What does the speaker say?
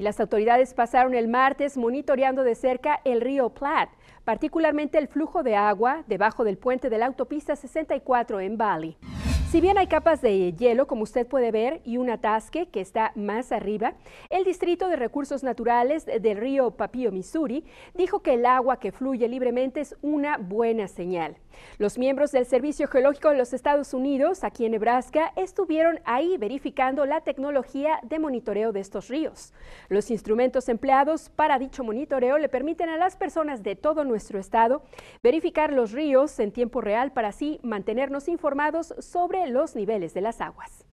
y las autoridades pasaron el martes monitoreando de cerca el río Platte, particularmente el flujo de agua debajo del puente de la autopista 64 en Bali. Si bien hay capas de hielo, como usted puede ver, y un atasque que está más arriba, el Distrito de Recursos Naturales del río Papío Missouri, dijo que el agua que fluye libremente es una buena señal. Los miembros del Servicio Geológico de los Estados Unidos, aquí en Nebraska, estuvieron ahí verificando la tecnología de monitoreo de estos ríos. Los instrumentos empleados para dicho monitoreo le permiten a las personas de todo nuestro estado verificar los ríos en tiempo real para así mantenernos informados sobre los niveles de las aguas.